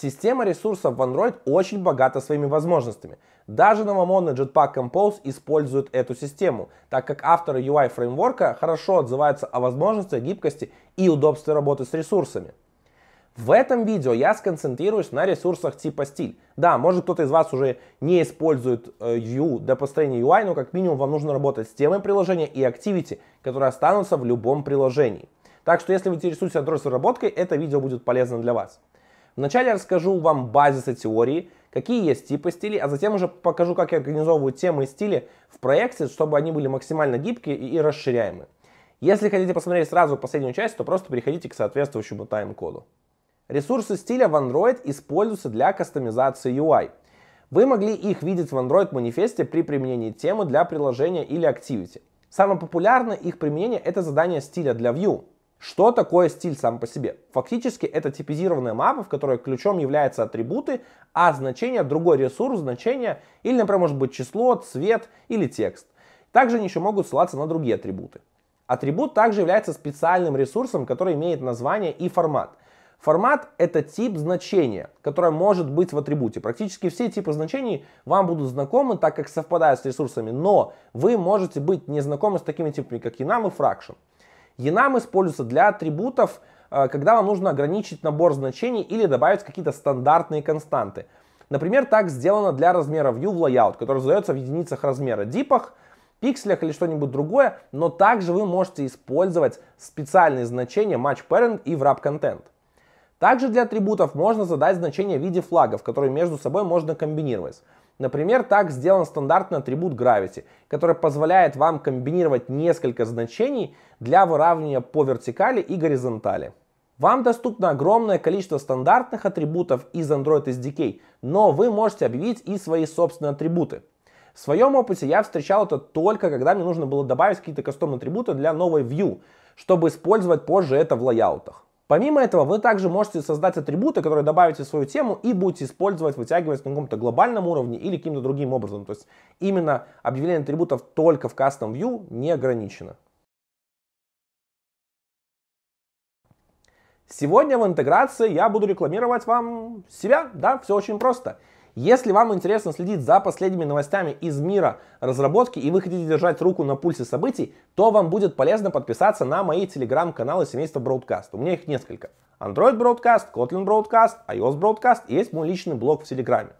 Система ресурсов в Android очень богата своими возможностями. Даже новомодный Jetpack Compose использует эту систему, так как авторы UI фреймворка хорошо отзываются о возможностях гибкости и удобстве работы с ресурсами. В этом видео я сконцентрируюсь на ресурсах типа стиль. Да, может кто-то из вас уже не использует э, U для построения UI, но как минимум вам нужно работать с темой приложения и Activity, которые останутся в любом приложении. Так что если вы интересуетесь Android-разработкой, это видео будет полезно для вас. Вначале я расскажу вам базисы теории, какие есть типы стилей, а затем уже покажу, как я организовываю темы и стили в проекте, чтобы они были максимально гибкие и расширяемы. Если хотите посмотреть сразу последнюю часть, то просто переходите к соответствующему тайм-коду. Ресурсы стиля в Android используются для кастомизации UI. Вы могли их видеть в Android манифесте при применении темы для приложения или Activity. Самое популярное их применение это задание стиля для View. Что такое стиль сам по себе? Фактически это типизированная мапа, в которой ключом являются атрибуты, а значение другой ресурс, значение или, например, может быть число, цвет или текст. Также они еще могут ссылаться на другие атрибуты. Атрибут также является специальным ресурсом, который имеет название и формат. Формат — это тип значения, которое может быть в атрибуте. Практически все типы значений вам будут знакомы, так как совпадают с ресурсами, но вы можете быть не знакомы с такими типами, как enum и fraction. Enum используется для атрибутов, э, когда вам нужно ограничить набор значений или добавить какие-то стандартные константы. Например, так сделано для размера view в layout, который задается в единицах размера дипах, пикселях или что-нибудь другое, но также вы можете использовать специальные значения match parent и wrap content. Также для атрибутов можно задать значения в виде флагов, которые между собой можно комбинировать. Например, так сделан стандартный атрибут Gravity, который позволяет вам комбинировать несколько значений для выравнивания по вертикали и горизонтали. Вам доступно огромное количество стандартных атрибутов из Android SDK, но вы можете объявить и свои собственные атрибуты. В своем опыте я встречал это только, когда мне нужно было добавить какие-то кастомные атрибуты для новой View, чтобы использовать позже это в лайаутах. Помимо этого, вы также можете создать атрибуты, которые добавите в свою тему и будете использовать, вытягивать на каком-то глобальном уровне или каким-то другим образом. То есть именно объявление атрибутов только в Custom View не ограничено. Сегодня в интеграции я буду рекламировать вам себя. Да, все очень просто. Если вам интересно следить за последними новостями из мира разработки и вы хотите держать руку на пульсе событий, то вам будет полезно подписаться на мои телеграм-каналы семейства Broadcast. У меня их несколько. Android Broadcast, Kotlin Broadcast, iOS Broadcast и есть мой личный блог в Телеграме.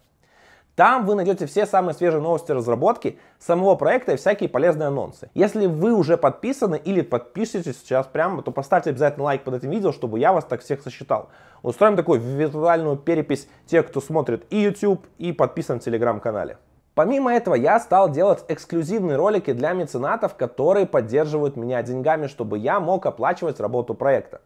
Там вы найдете все самые свежие новости разработки самого проекта и всякие полезные анонсы. Если вы уже подписаны или подпишетесь сейчас прямо, то поставьте обязательно лайк под этим видео, чтобы я вас так всех сосчитал. Устроим такую виртуальную перепись тех, кто смотрит и YouTube, и подписан в Телеграм канале Помимо этого, я стал делать эксклюзивные ролики для меценатов, которые поддерживают меня деньгами, чтобы я мог оплачивать работу проекта.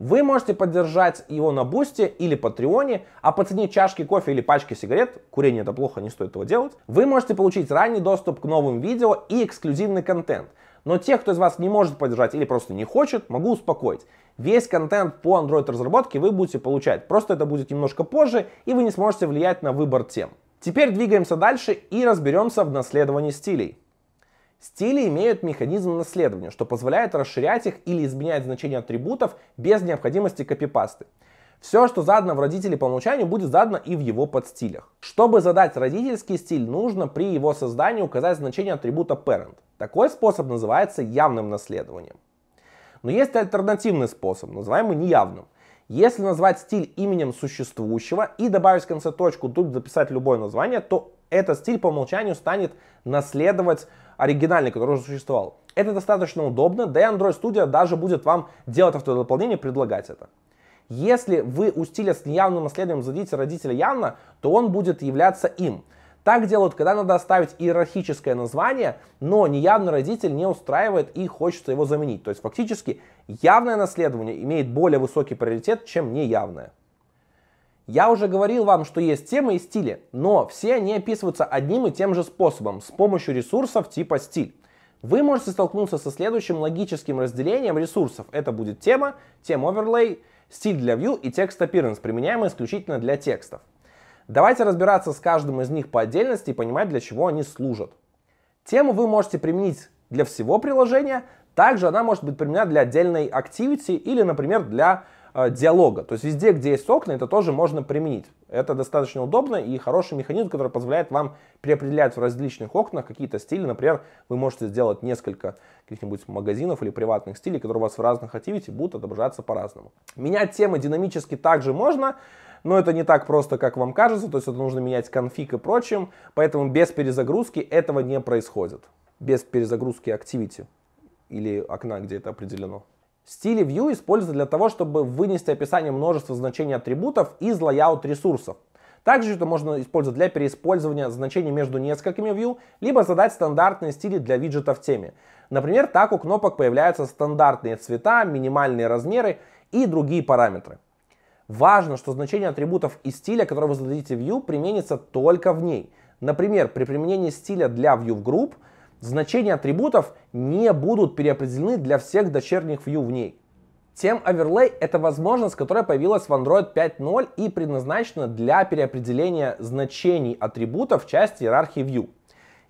Вы можете поддержать его на Бусте или Патреоне, а по цене чашки кофе или пачки сигарет, курение это плохо, не стоит этого делать, вы можете получить ранний доступ к новым видео и эксклюзивный контент. Но тех, кто из вас не может поддержать или просто не хочет, могу успокоить. Весь контент по Android разработке вы будете получать, просто это будет немножко позже, и вы не сможете влиять на выбор тем. Теперь двигаемся дальше и разберемся в наследовании стилей. Стили имеют механизм наследования, что позволяет расширять их или изменять значение атрибутов без необходимости копипасты. Все, что задано в родителе по умолчанию, будет задано и в его подстилях. Чтобы задать родительский стиль, нужно при его создании указать значение атрибута parent. Такой способ называется явным наследованием. Но есть альтернативный способ, называемый неявным. Если назвать стиль именем существующего и добавить в конце точку, тут записать любое название, то этот стиль по умолчанию станет наследовать оригинальный, который уже существовал. Это достаточно удобно, да и Android Studio даже будет вам делать автодополнение, предлагать это. Если вы у стиля с неявным наследием зададите родителя явно, то он будет являться им. Так делают, когда надо оставить иерархическое название, но неявный родитель не устраивает и хочется его заменить. То есть фактически явное наследование имеет более высокий приоритет, чем неявное. Я уже говорил вам, что есть темы и стили, но все они описываются одним и тем же способом, с помощью ресурсов типа стиль. Вы можете столкнуться со следующим логическим разделением ресурсов. Это будет тема, тем overlay, стиль для view и текст appearance, применяемый исключительно для текстов. Давайте разбираться с каждым из них по отдельности и понимать, для чего они служат. Тему вы можете применить для всего приложения, также она может быть применена для отдельной activity или, например, для Э, диалога. То есть везде, где есть окна, это тоже можно применить. Это достаточно удобно и хороший механизм, который позволяет вам переопределять в различных окнах какие-то стили. Например, вы можете сделать несколько каких-нибудь магазинов или приватных стилей, которые у вас в разных активити будут отображаться по-разному. Менять темы динамически также можно, но это не так просто, как вам кажется, то есть это нужно менять конфиг и прочим, поэтому без перезагрузки этого не происходит. Без перезагрузки активити или окна, где это определено. Стили View используются для того, чтобы вынести описание множества значений атрибутов из лайаут ресурсов. Также это можно использовать для переиспользования значений между несколькими view, либо задать стандартные стили для виджета в теме. Например, так у кнопок появляются стандартные цвета, минимальные размеры и другие параметры. Важно, что значение атрибутов и стиля, которые вы зададите view, применится только в ней. Например, при применении стиля для view в групп – Значения атрибутов не будут переопределены для всех дочерних view в ней. Тем Overlay — это возможность, которая появилась в Android 5.0 и предназначена для переопределения значений атрибутов в части иерархии view.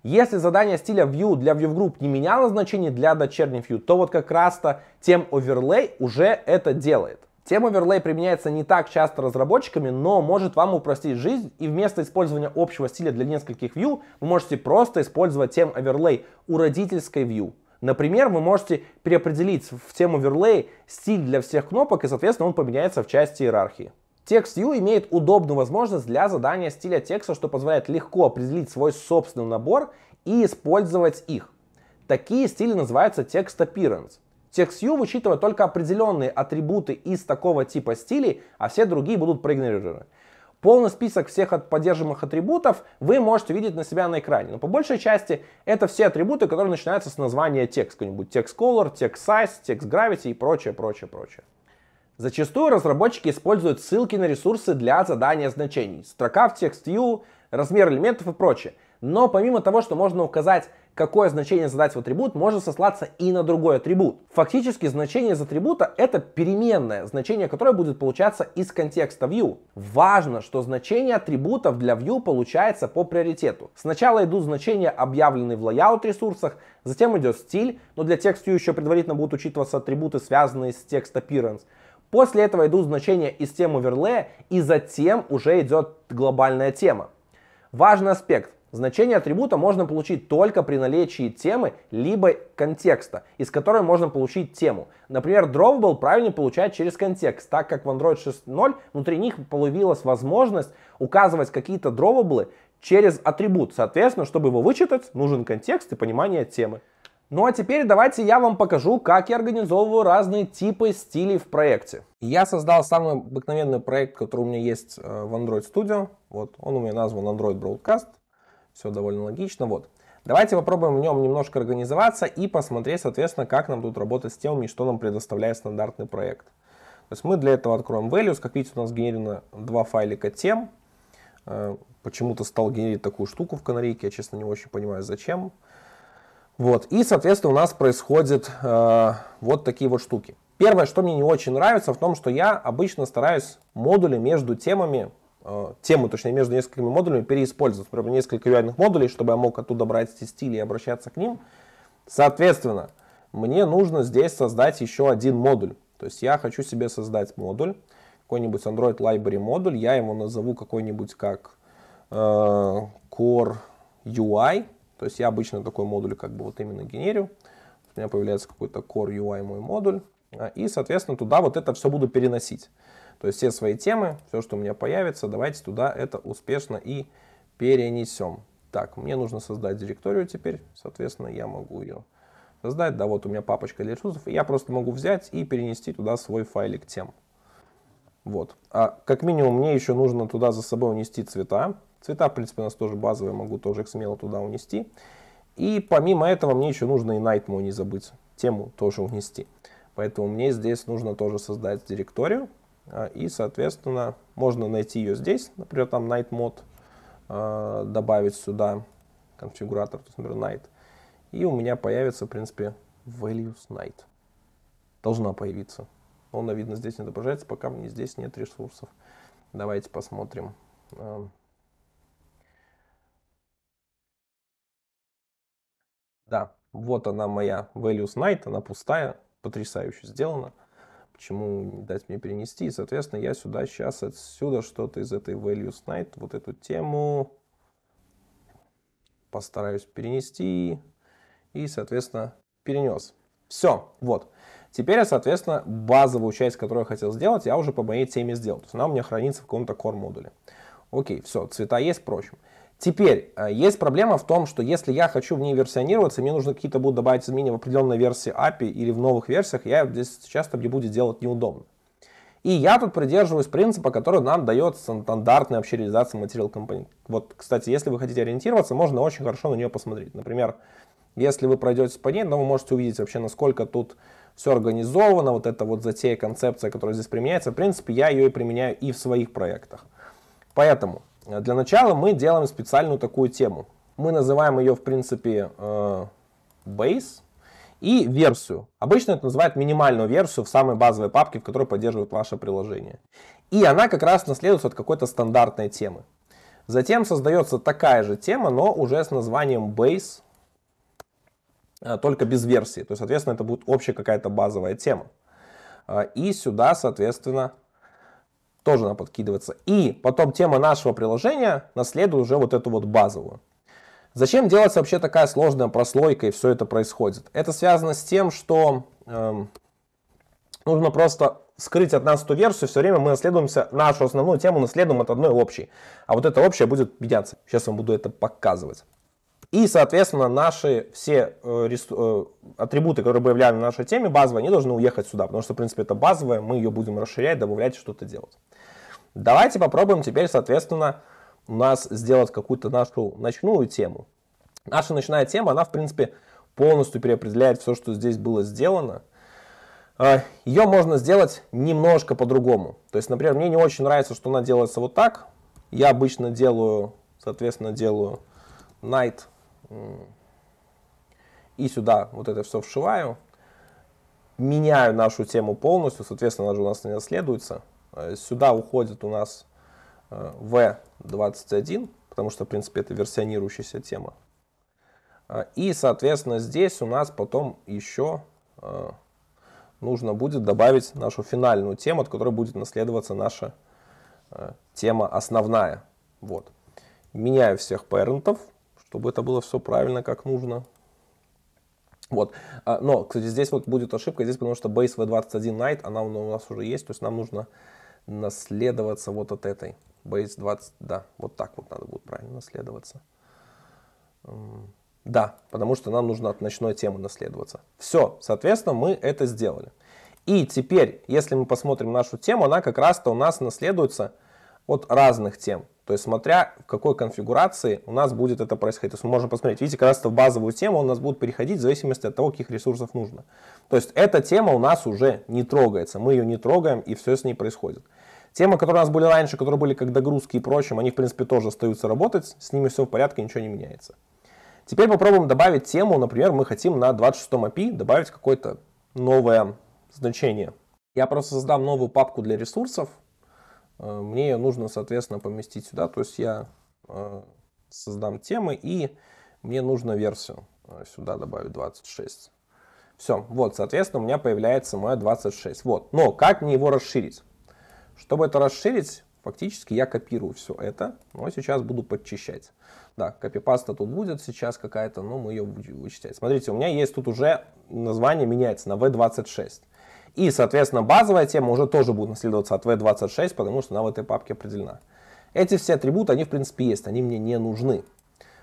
Если задание стиля View для View Group не меняло значение для дочерних View, то вот как раз-то тем Overlay уже это делает. Тема оверлей применяется не так часто разработчиками, но может вам упростить жизнь, и вместо использования общего стиля для нескольких view, вы можете просто использовать тем оверлей у родительской view. Например, вы можете переопределить в тему оверлей стиль для всех кнопок, и, соответственно, он поменяется в части иерархии. Text view имеет удобную возможность для задания стиля текста, что позволяет легко определить свой собственный набор и использовать их. Такие стили называются Text Appearance. TextView вычитывает только определенные атрибуты из такого типа стилей, а все другие будут проигнорированы. Полный список всех поддерживаемых атрибутов вы можете видеть на себя на экране. Но по большей части это все атрибуты, которые начинаются с названия текста, Какой-нибудь текст color, текст size, текст gravity и прочее, прочее, прочее. Зачастую разработчики используют ссылки на ресурсы для задания значений. Строка в TextView, размер элементов и прочее. Но помимо того, что можно указать, какое значение задать в атрибут, можно сослаться и на другой атрибут. Фактически значение из атрибута это переменное, значение которое будет получаться из контекста view. Важно, что значение атрибутов для view получается по приоритету. Сначала идут значения, объявленные в layout ресурсах, затем идет стиль, но для текст еще предварительно будут учитываться атрибуты, связанные с текст appearance. После этого идут значения из тем оверлея, и затем уже идет глобальная тема. Важный аспект. Значение атрибута можно получить только при наличии темы либо контекста, из которой можно получить тему. Например, был правильно получать через контекст, так как в Android 6.0 внутри них появилась возможность указывать какие-то drawable через атрибут. Соответственно, чтобы его вычитать, нужен контекст и понимание темы. Ну а теперь давайте я вам покажу, как я организовываю разные типы стилей в проекте. Я создал самый обыкновенный проект, который у меня есть э, в Android Studio. Вот он у меня назван Android Broadcast. Все довольно логично. Вот. Давайте попробуем в нем немножко организоваться и посмотреть, соответственно, как нам тут работать с темами, что нам предоставляет стандартный проект. То есть мы для этого откроем values. Как видите, у нас генерировано два файлика тем. Э, почему-то стал генерить такую штуку в канарейке, я, честно, не очень понимаю, зачем. Вот. И, соответственно, у нас происходят э, вот такие вот штуки. Первое, что мне не очень нравится, в том, что я обычно стараюсь модули между темами Э, тему, точнее, между несколькими модулями переиспользовать. Например, несколько UI модулей, чтобы я мог оттуда брать эти стили и обращаться к ним. Соответственно, мне нужно здесь создать еще один модуль. То есть я хочу себе создать модуль, какой-нибудь Android Library модуль. Я его назову какой-нибудь как э, Core UI. То есть я обычно такой модуль как бы вот именно генерю. У меня появляется какой-то Core UI мой модуль. И, соответственно, туда вот это все буду переносить. То есть все свои темы, все, что у меня появится, давайте туда это успешно и перенесем. Так, мне нужно создать директорию теперь, соответственно, я могу ее создать. Да, вот у меня папочка для ресурсов, я просто могу взять и перенести туда свой файлик тем. Вот. А как минимум мне еще нужно туда за собой унести цвета. Цвета, в принципе, у нас тоже базовые, могу тоже их смело туда унести. И помимо этого мне еще нужно и night мой не забыть, тему тоже унести. Поэтому мне здесь нужно тоже создать директорию. А, и, соответственно, можно найти ее здесь, например, там night mode, а, добавить сюда конфигуратор, то есть, например, night, и у меня появится, в принципе, values night. Должна появиться. Он, видно, здесь не отображается, пока мне здесь нет ресурсов. Давайте посмотрим. А. Да, вот она моя values night, она пустая, потрясающе сделана чему дать мне перенести. И, соответственно, я сюда сейчас отсюда что-то из этой values night, вот эту тему постараюсь перенести. И, соответственно, перенес. Все, вот. Теперь соответственно, базовую часть, которую я хотел сделать, я уже по моей теме сделал. То есть она у меня хранится в каком-то core модуле. Окей, все, цвета есть, прочим. Теперь, э, есть проблема в том, что если я хочу в ней версионироваться, мне нужно какие-то будут добавить изменения в определенной версии API или в новых версиях, я здесь часто мне будет делать неудобно. И я тут придерживаюсь принципа, который нам дает стандартная вообще реализация Material Component. Вот, кстати, если вы хотите ориентироваться, можно очень хорошо на нее посмотреть. Например, если вы пройдете по ней, то вы можете увидеть вообще, насколько тут все организовано, вот эта вот затея, концепция, которая здесь применяется. В принципе, я ее и применяю и в своих проектах. Поэтому для начала мы делаем специальную такую тему. Мы называем ее, в принципе, э, base и версию. Обычно это называют минимальную версию в самой базовой папке, в которой поддерживают ваше приложение. И она как раз наследуется от какой-то стандартной темы. Затем создается такая же тема, но уже с названием base, э, только без версии. То есть, соответственно, это будет общая какая-то базовая тема. Э, и сюда, соответственно, тоже она подкидывается. И потом тема нашего приложения наследует уже вот эту вот базовую. Зачем делать вообще такая сложная прослойка и все это происходит? Это связано с тем, что эм, нужно просто скрыть от нас ту версию, все время мы наследуемся, нашу основную тему наследуем от одной общей. А вот эта общая будет меняться. Сейчас вам буду это показывать. И, соответственно, наши все э, э, атрибуты, которые появляются на нашей теме, базовые, они должны уехать сюда, потому что, в принципе, это базовая, мы ее будем расширять, добавлять, что-то делать. Давайте попробуем теперь, соответственно, у нас сделать какую-то нашу ночную тему. Наша ночная тема, она, в принципе, полностью переопределяет все, что здесь было сделано. Э, ее можно сделать немножко по-другому. То есть, например, мне не очень нравится, что она делается вот так. Я обычно делаю, соответственно, делаю night и сюда вот это все вшиваю, меняю нашу тему полностью, соответственно, она же у нас не наследуется. Э, сюда уходит у нас V21, э, потому что, в принципе, это версионирующаяся тема. Э, и, соответственно, здесь у нас потом еще нужно будет добавить нашу финальную тему, от которой будет наследоваться наша тема основная. Вот. Меняю всех парентов чтобы это было все правильно, как нужно. Вот. А, но, кстати, здесь вот будет ошибка, здесь потому что Base V21 Night, она у нас уже есть, то есть нам нужно наследоваться вот от этой. Base 20, да, вот так вот надо будет правильно наследоваться. Да, потому что нам нужно от ночной темы наследоваться. Все, соответственно, мы это сделали. И теперь, если мы посмотрим нашу тему, она как раз-то у нас наследуется от разных тем. То есть смотря в какой конфигурации у нас будет это происходить. То есть мы можем посмотреть, видите, когда раз в базовую тему у нас будет переходить в зависимости от того, каких ресурсов нужно. То есть эта тема у нас уже не трогается, мы ее не трогаем и все с ней происходит. Темы, которые у нас были раньше, которые были как догрузки и прочим, они в принципе тоже остаются работать, с ними все в порядке, ничего не меняется. Теперь попробуем добавить тему, например, мы хотим на 26 API добавить какое-то новое значение. Я просто создам новую папку для ресурсов, Э, мне ее нужно, соответственно, поместить сюда. То есть я э, создам темы, и мне нужно версию э, сюда добавить 26. Все, вот, соответственно, у меня появляется моя 26. Вот, но как мне его расширить? Чтобы это расширить, фактически я копирую все это, но сейчас буду подчищать. Да, копипаста тут будет сейчас какая-то, но мы ее будем вычитать. Смотрите, у меня есть тут уже название меняется на V26. И, соответственно, базовая тема уже тоже будет наследоваться от V26, потому что она в этой папке определена. Эти все атрибуты, они, в принципе, есть, они мне не нужны.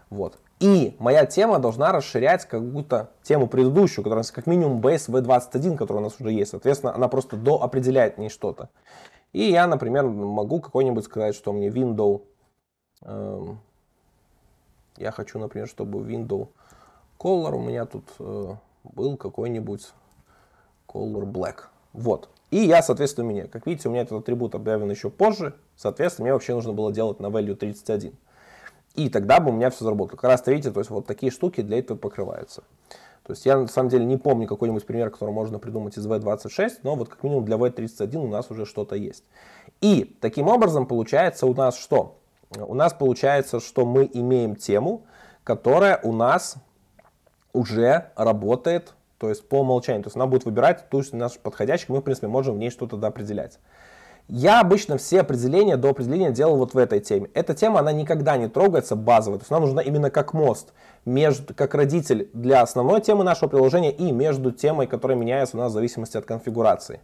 Вот. И моя тема должна расширять какую-то тему предыдущую, которая как минимум base V21, которая у нас уже есть. Соответственно, она просто доопределяет не что-то. И я, например, могу какой-нибудь сказать, что мне window... Эм, я хочу, например, чтобы window color у меня тут э, был какой-нибудь color black. Вот. И я, соответственно, меня. Как видите, у меня этот атрибут объявлен еще позже. Соответственно, мне вообще нужно было делать на value 31. И тогда бы у меня все заработало. Как раз видите, то есть вот такие штуки для этого покрываются. То есть я на самом деле не помню какой-нибудь пример, который можно придумать из V26, но вот как минимум для V31 у нас уже что-то есть. И таким образом получается у нас что? У нас получается, что мы имеем тему, которая у нас уже работает то есть по умолчанию. То есть она будет выбирать ту, что наш подходящий, мы, в принципе, можем в ней что-то определять. Я обычно все определения до определения делал вот в этой теме. Эта тема, она никогда не трогается базовой, то есть она нужна именно как мост, между, как родитель для основной темы нашего приложения и между темой, которая меняется у нас в зависимости от конфигурации.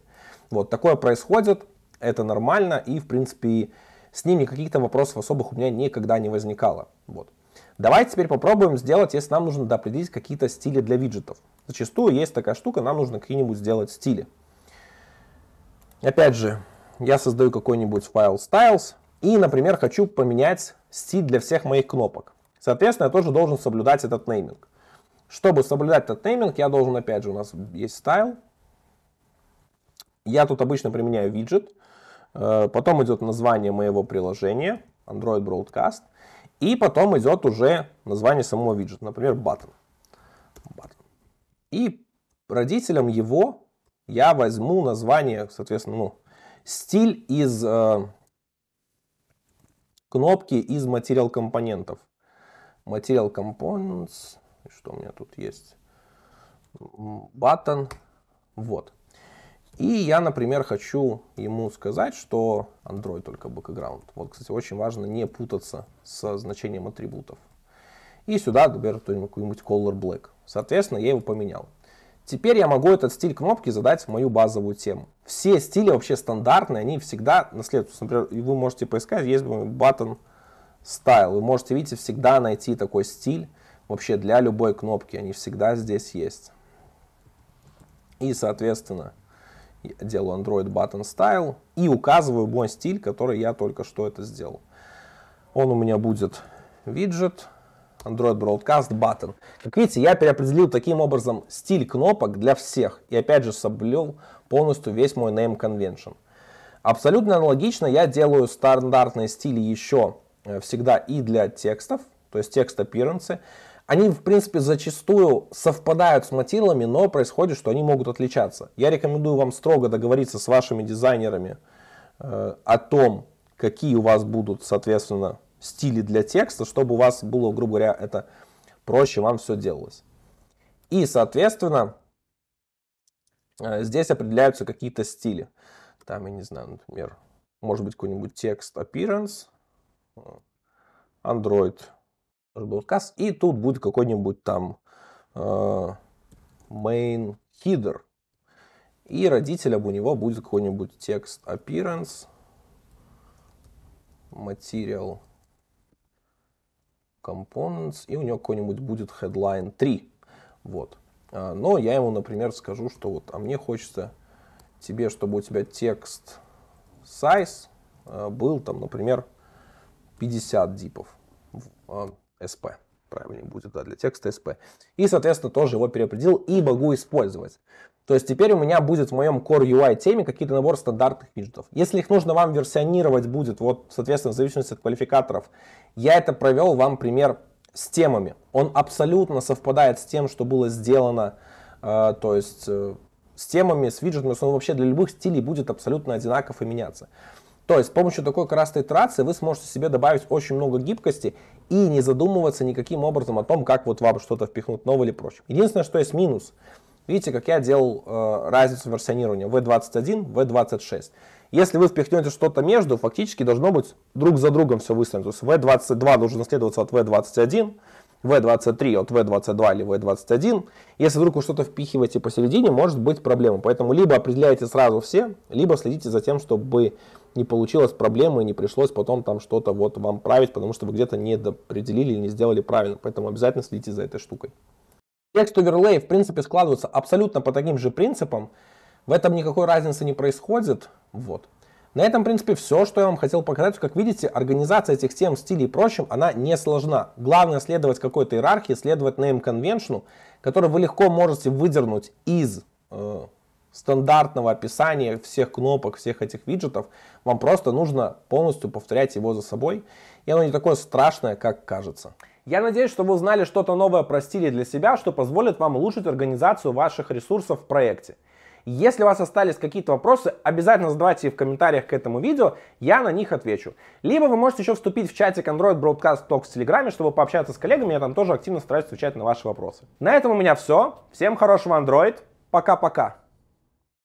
Вот, такое происходит, это нормально, и, в принципе, с ними каких-то вопросов особых у меня никогда не возникало. Вот. Давайте теперь попробуем сделать, если нам нужно да, определить какие-то стили для виджетов. Зачастую есть такая штука, нам нужно какие-нибудь сделать стили. Опять же, я создаю какой-нибудь файл styles и, например, хочу поменять стиль для всех моих кнопок. Соответственно, я тоже должен соблюдать этот нейминг. Чтобы соблюдать этот нейминг, я должен, опять же, у нас есть style. Я тут обычно применяю виджет. Э, потом идет название моего приложения, Android Broadcast. И потом идет уже название самого виджета, например, button. button. И родителям его я возьму название, соответственно, ну, стиль из э, кнопки из материал компонентов. Материал components, что у меня тут есть? Button, вот. И я, например, хочу ему сказать, что Android только background. Вот, кстати, очень важно не путаться со значением атрибутов. И сюда, например, какой-нибудь color black. Соответственно, я его поменял. Теперь я могу этот стиль кнопки задать в мою базовую тему. Все стили вообще стандартные, они всегда наследуются. Например, вы можете поискать, есть button style. Вы можете, видите, всегда найти такой стиль вообще для любой кнопки. Они всегда здесь есть. И, соответственно, делаю Android Button Style и указываю мой стиль, который я только что это сделал. Он у меня будет виджет Android Broadcast Button. Как видите, я переопределил таким образом стиль кнопок для всех и опять же соблюл полностью весь мой name convention. Абсолютно аналогично я делаю стандартные стили еще э, всегда и для текстов, то есть текст appearance. Они, в принципе, зачастую совпадают с мотилами, но происходит, что они могут отличаться. Я рекомендую вам строго договориться с вашими дизайнерами э, о том, какие у вас будут, соответственно, стили для текста, чтобы у вас было, грубо говоря, это проще вам все делалось. И, соответственно, э, здесь определяются какие-то стили. Там, я не знаю, например, может быть какой-нибудь текст appearance, э, Android тоже был сказ. И тут будет какой-нибудь там э, main header. И родителям у него будет какой-нибудь текст appearance material components. И у него какой-нибудь будет headline 3. Вот. А, но я ему, например, скажу, что вот, а мне хочется тебе, чтобы у тебя текст size э, был там, например, 50 дипов. А, SP. Правильнее будет, да, для текста SP. И, соответственно, тоже его переопределил и могу использовать. То есть теперь у меня будет в моем Core UI теме какие-то набор стандартных виджетов. Если их нужно вам версионировать будет, вот, соответственно, в зависимости от квалификаторов, я это провел вам пример с темами. Он абсолютно совпадает с тем, что было сделано, э, то есть э, с темами, с виджетами, он вообще для любых стилей будет абсолютно одинаково и меняться. То есть с помощью такой красной итерации вы сможете себе добавить очень много гибкости и не задумываться никаким образом о том, как вот вам что-то впихнуть новое или прочее. Единственное, что есть минус. Видите, как я делал э, разницу версионирования V21, V26. Если вы впихнете что-то между, фактически должно быть друг за другом все выстроено. То есть V22 должен наследоваться от V21, V23 от V22 или V21. Если вдруг вы что-то впихиваете посередине, может быть проблема. Поэтому либо определяете сразу все, либо следите за тем, чтобы не получилось проблемы, не пришлось потом там что-то вот вам править, потому что вы где-то не определили или не сделали правильно. Поэтому обязательно следите за этой штукой. Текст оверлей, в принципе, складываются абсолютно по таким же принципам. В этом никакой разницы не происходит. Вот. На этом, в принципе, все, что я вам хотел показать. Как видите, организация этих тем, стилей и прочим, она не сложна. Главное следовать какой-то иерархии, следовать name convention, который вы легко можете выдернуть из э, стандартного описания всех кнопок, всех этих виджетов, вам просто нужно полностью повторять его за собой, и оно не такое страшное, как кажется. Я надеюсь, что вы узнали что-то новое про стили для себя, что позволит вам улучшить организацию ваших ресурсов в проекте. Если у вас остались какие-то вопросы, обязательно задавайте их в комментариях к этому видео, я на них отвечу. Либо вы можете еще вступить в чатик Android Broadcast Talk в Телеграме, чтобы пообщаться с коллегами, я там тоже активно стараюсь отвечать на ваши вопросы. На этом у меня все. Всем хорошего Android. Пока-пока.